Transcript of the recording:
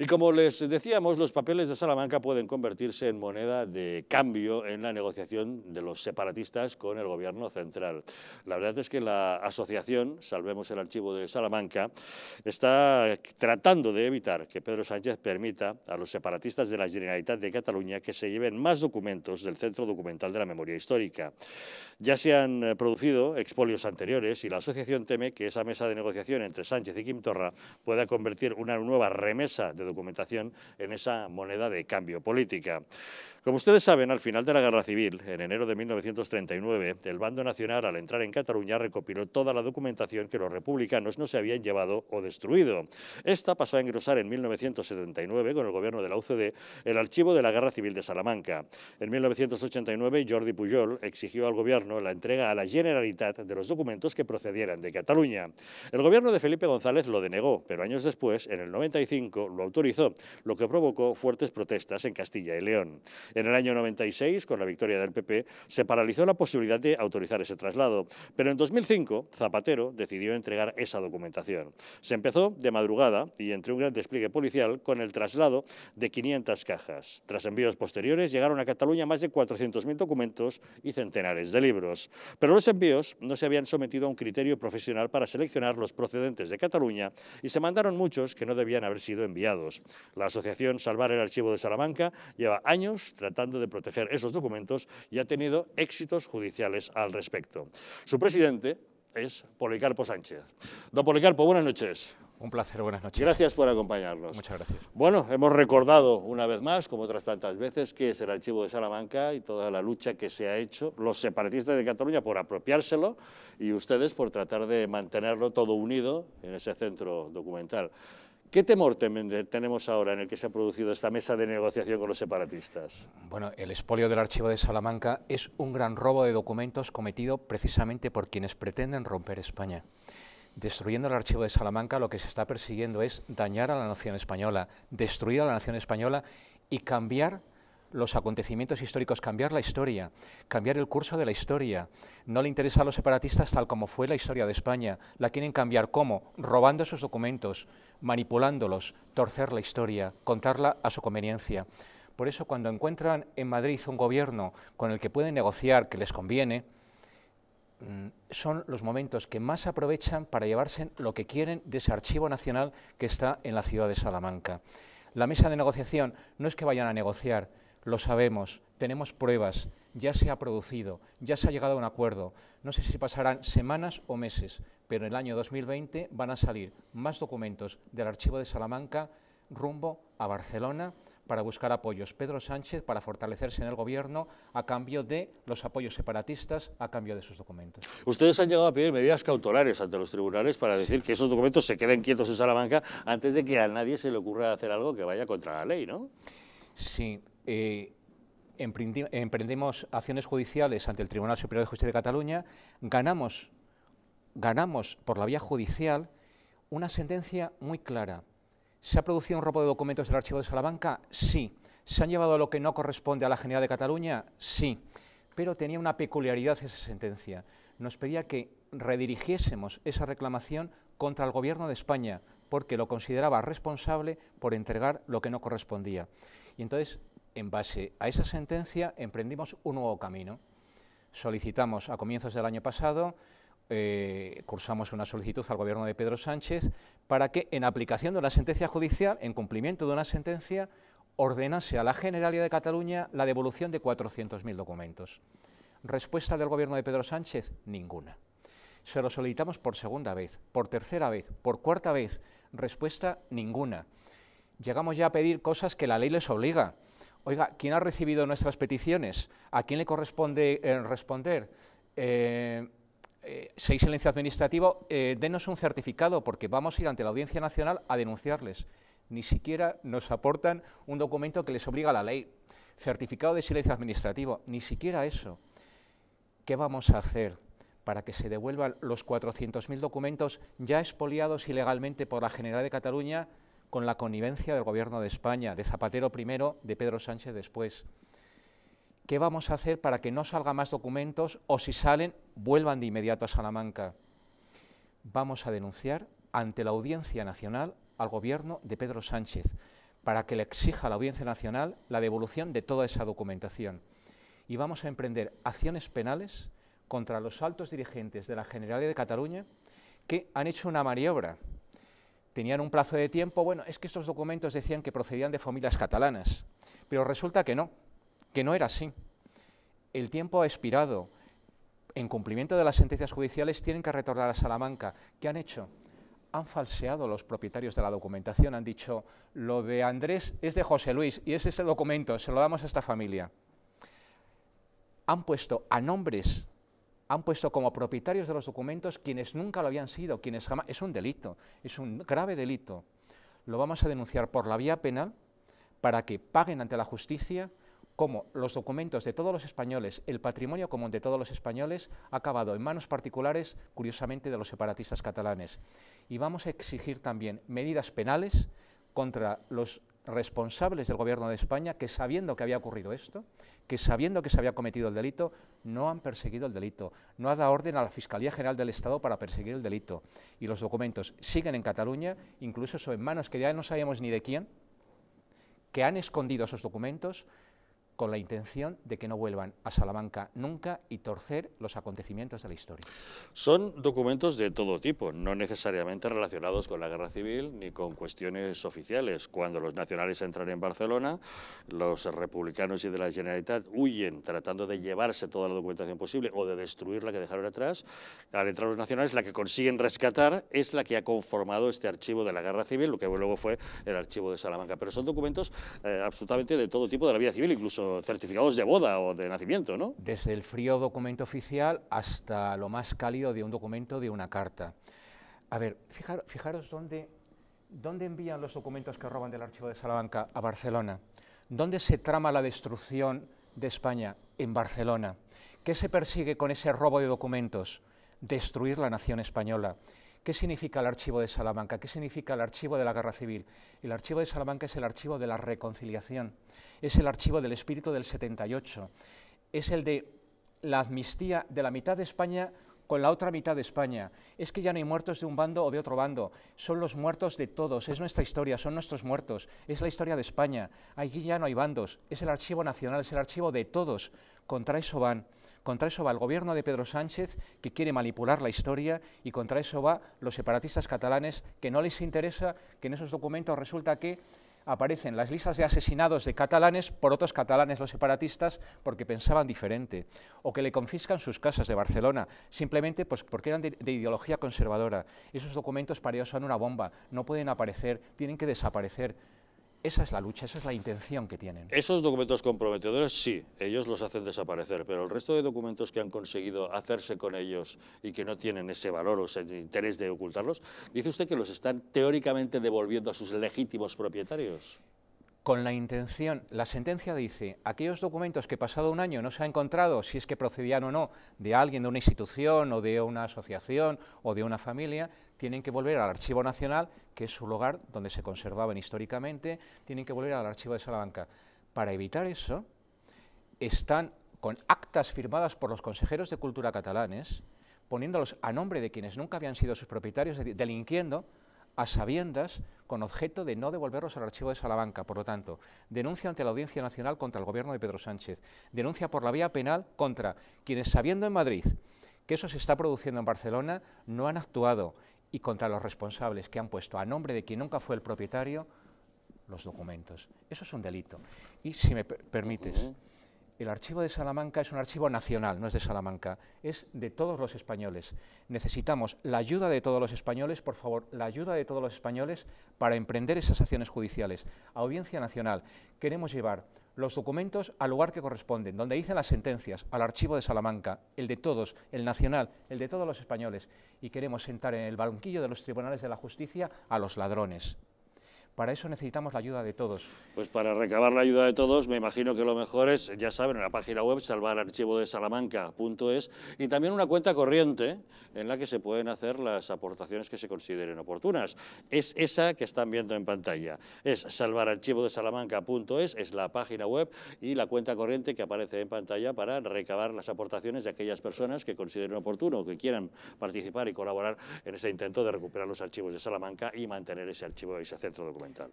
Y como les decíamos, los papeles de Salamanca pueden convertirse en moneda de cambio en la negociación de los separatistas con el gobierno central. La verdad es que la asociación, salvemos el archivo de Salamanca, está tratando de evitar que Pedro Sánchez permita a los separatistas de la Generalitat de Cataluña que se lleven más documentos del Centro Documental de la Memoria Histórica. Ya se han eh, producido expolios anteriores y la asociación teme que esa mesa de negociación entre Sánchez y Quim Torra pueda convertir una nueva remesa de documentación en esa moneda de cambio política. Como ustedes saben, al final de la Guerra Civil, en enero de 1939, el bando nacional al entrar en Cataluña recopiló toda la documentación que los republicanos no se habían llevado o destruido. Esta pasó a engrosar en 1979, con el gobierno de la UCD, el archivo de la Guerra Civil de Salamanca. En 1989, Jordi Pujol exigió al gobierno la entrega a la Generalitat de los documentos que procedieran de Cataluña. El gobierno de Felipe González lo denegó, pero años después, en el 95, lo autorizó lo que provocó fuertes protestas en Castilla y León. En el año 96, con la victoria del PP, se paralizó la posibilidad de autorizar ese traslado, pero en 2005 Zapatero decidió entregar esa documentación. Se empezó de madrugada y entre un gran despliegue policial con el traslado de 500 cajas. Tras envíos posteriores llegaron a Cataluña más de 400.000 documentos y centenares de libros. Pero los envíos no se habían sometido a un criterio profesional para seleccionar los procedentes de Cataluña y se mandaron muchos que no debían haber sido enviados. La Asociación Salvar el Archivo de Salamanca lleva años tratando de proteger esos documentos y ha tenido éxitos judiciales al respecto. Su presidente es Policarpo Sánchez. Don Policarpo, buenas noches. Un placer, buenas noches. Gracias por acompañarnos. Muchas gracias. Bueno, hemos recordado una vez más, como otras tantas veces, que es el archivo de Salamanca y toda la lucha que se ha hecho, los separatistas de Cataluña por apropiárselo y ustedes por tratar de mantenerlo todo unido en ese centro documental. ¿Qué temor tenemos ahora en el que se ha producido esta mesa de negociación con los separatistas? Bueno, el expolio del archivo de Salamanca es un gran robo de documentos cometido precisamente por quienes pretenden romper España. Destruyendo el archivo de Salamanca lo que se está persiguiendo es dañar a la nación española, destruir a la nación española y cambiar los acontecimientos históricos, cambiar la historia, cambiar el curso de la historia. No le interesa a los separatistas tal como fue la historia de España. La quieren cambiar cómo? Robando sus documentos, manipulándolos, torcer la historia, contarla a su conveniencia. Por eso cuando encuentran en Madrid un gobierno con el que pueden negociar, que les conviene, mm, son los momentos que más aprovechan para llevarse lo que quieren de ese archivo nacional que está en la ciudad de Salamanca. La mesa de negociación no es que vayan a negociar, lo sabemos, tenemos pruebas, ya se ha producido, ya se ha llegado a un acuerdo. No sé si pasarán semanas o meses, pero en el año 2020 van a salir más documentos del archivo de Salamanca rumbo a Barcelona para buscar apoyos. Pedro Sánchez para fortalecerse en el gobierno a cambio de los apoyos separatistas, a cambio de sus documentos. Ustedes han llegado a pedir medidas cautelares ante los tribunales para decir que esos documentos se queden quietos en Salamanca antes de que a nadie se le ocurra hacer algo que vaya contra la ley, ¿no? Sí, eh, emprendimos acciones judiciales ante el Tribunal Superior de Justicia de Cataluña, ganamos, ganamos por la vía judicial una sentencia muy clara. ¿Se ha producido un robo de documentos del Archivo de Salamanca? Sí. ¿Se han llevado lo que no corresponde a la General de Cataluña? Sí. Pero tenía una peculiaridad esa sentencia. Nos pedía que redirigiésemos esa reclamación contra el Gobierno de España, porque lo consideraba responsable por entregar lo que no correspondía. Y entonces en base a esa sentencia, emprendimos un nuevo camino. Solicitamos a comienzos del año pasado, eh, cursamos una solicitud al Gobierno de Pedro Sánchez para que, en aplicación de una sentencia judicial, en cumplimiento de una sentencia, ordenase a la Generalidad de Cataluña la devolución de 400.000 documentos. Respuesta del Gobierno de Pedro Sánchez, ninguna. Se lo solicitamos por segunda vez, por tercera vez, por cuarta vez. Respuesta, ninguna. Llegamos ya a pedir cosas que la ley les obliga oiga, ¿quién ha recibido nuestras peticiones? ¿A quién le corresponde eh, responder? Eh, eh si hay silencio administrativo, eh, denos un certificado porque vamos a ir ante la Audiencia Nacional a denunciarles. Ni siquiera nos aportan un documento que les obliga la ley. Certificado de silencio administrativo, ni siquiera eso. ¿Qué vamos a hacer? para que se devuelvan los 400.000 documentos ya expoliados ilegalmente por la General de Cataluña con la connivencia del gobierno de España, de Zapatero primero, de Pedro Sánchez después. ¿Qué vamos a hacer para que no salgan más documentos o si salen, vuelvan de inmediato a Salamanca? Vamos a denunciar ante la Audiencia Nacional al gobierno de Pedro Sánchez para que le exija a la Audiencia Nacional la devolución de toda esa documentación. Y vamos a emprender acciones penales contra los altos dirigentes de la Generalidad de Cataluña que han hecho una maniobra tenían un plazo de tiempo, bueno, es que estos documentos decían que procedían de familias catalanas, pero resulta que no, que no era así. El tiempo ha expirado. En cumplimiento de las sentencias judiciales tienen que retornar a Salamanca. ¿Qué han hecho? Han falseado los propietarios de la documentación, han dicho, lo de Andrés es de José Luis y ese es el documento, se lo damos a esta familia. Han puesto a nombres han puesto como propietarios de los documentos quienes nunca lo habían sido, quienes jamás... Es un delito, es un grave delito. Lo vamos a denunciar por la vía penal para que paguen ante la justicia cómo los documentos de todos los españoles, el patrimonio común de todos los españoles, ha acabado en manos particulares, curiosamente, de los separatistas catalanes. Y vamos a exigir también medidas penales contra los responsables del gobierno de España que sabiendo que había ocurrido esto, que sabiendo que se había cometido el delito, no han perseguido el delito, no ha dado orden a la Fiscalía General del Estado para perseguir el delito. Y los documentos siguen en Cataluña, incluso son en manos que ya no sabemos ni de quién, que han escondido esos documentos, con la intención de que no vuelvan a Salamanca nunca y torcer los acontecimientos de la historia. Son documentos de todo tipo, no necesariamente relacionados con la guerra civil ni con cuestiones oficiales. Cuando los nacionales entran en Barcelona, los republicanos y de la Generalitat huyen tratando de llevarse toda la documentación posible o de destruir la que dejaron atrás. Al entrar los nacionales, la que consiguen rescatar es la que ha conformado este archivo de la guerra civil, lo que luego fue el archivo de Salamanca. Pero son documentos eh, absolutamente de todo tipo de la vida civil, incluso certificados de boda o de nacimiento, ¿no? Desde el frío documento oficial hasta lo más cálido de un documento, de una carta. A ver, fijaros, fijaros dónde, dónde envían los documentos que roban del archivo de Salamanca a Barcelona. ¿Dónde se trama la destrucción de España? En Barcelona. ¿Qué se persigue con ese robo de documentos? Destruir la nación española. ¿Qué significa el archivo de Salamanca? ¿Qué significa el archivo de la Guerra Civil? El archivo de Salamanca es el archivo de la reconciliación, es el archivo del espíritu del 78, es el de la amnistía de la mitad de España con la otra mitad de España. Es que ya no hay muertos de un bando o de otro bando, son los muertos de todos, es nuestra historia, son nuestros muertos, es la historia de España. aquí ya no hay bandos, es el archivo nacional, es el archivo de todos. Contra eso van. Contra eso va el gobierno de Pedro Sánchez, que quiere manipular la historia, y contra eso va los separatistas catalanes, que no les interesa que en esos documentos resulta que aparecen las listas de asesinados de catalanes por otros catalanes, los separatistas, porque pensaban diferente, o que le confiscan sus casas de Barcelona, simplemente pues, porque eran de, ideología conservadora. Esos documentos para ellos son una bomba, no pueden aparecer, tienen que desaparecer. Esa es la lucha, esa es la intención que tienen. Esos documentos comprometedores, sí, ellos los hacen desaparecer, pero el resto de documentos que han conseguido hacerse con ellos y que no tienen ese valor o ese interés de ocultarlos, dice usted que los están teóricamente devolviendo a sus legítimos propietarios con la intención, la sentencia dice, aquellos documentos que pasado un año no se han encontrado, si es que procedían o no, de alguien, de una institución o de una asociación o de una familia, tienen que volver al Archivo Nacional, que es su lugar donde se conservaban históricamente, tienen que volver al Archivo de Salamanca. Para evitar eso, están con actas firmadas por los consejeros de cultura catalanes, poniéndolos a nombre de quienes nunca habían sido sus propietarios, delinquiendo a sabiendas con objeto de no devolverlos al archivo de Salamanca. Por lo tanto, denuncia ante la Audiencia Nacional contra el gobierno de Pedro Sánchez, denuncia por la vía penal contra quienes sabiendo en Madrid que eso se está produciendo en Barcelona no han actuado y contra los responsables que han puesto a nombre de quien nunca fue el propietario los documentos. Eso es un delito. Y si me permites, el archivo de Salamanca es un archivo nacional, no es de Salamanca, es de todos los españoles. Necesitamos la ayuda de todos los españoles, por favor, la ayuda de todos los españoles para emprender esas acciones judiciales. Audiencia Nacional, queremos llevar los documentos al lugar que corresponden, donde dicen las sentencias, al archivo de Salamanca, el de todos, el nacional, el de todos los españoles, y queremos sentar en el banquillo de los tribunales de la justicia a los ladrones. Para eso necesitamos la ayuda de todos. Pues para recabar la ayuda de todos, me imagino que lo mejor es, ya saben, en la página web salvararchivodesalamanca.es y también una cuenta corriente en la que se pueden hacer las aportaciones que se consideren oportunas. Es esa que están viendo en pantalla. Es salvararchivodesalamanca.es, es la página web y la cuenta corriente que aparece en pantalla para recabar las aportaciones de aquellas personas que consideren oportuno, que quieran participar y colaborar en ese intento de recuperar los archivos de Salamanca y mantener ese archivo, ese centro documental. done.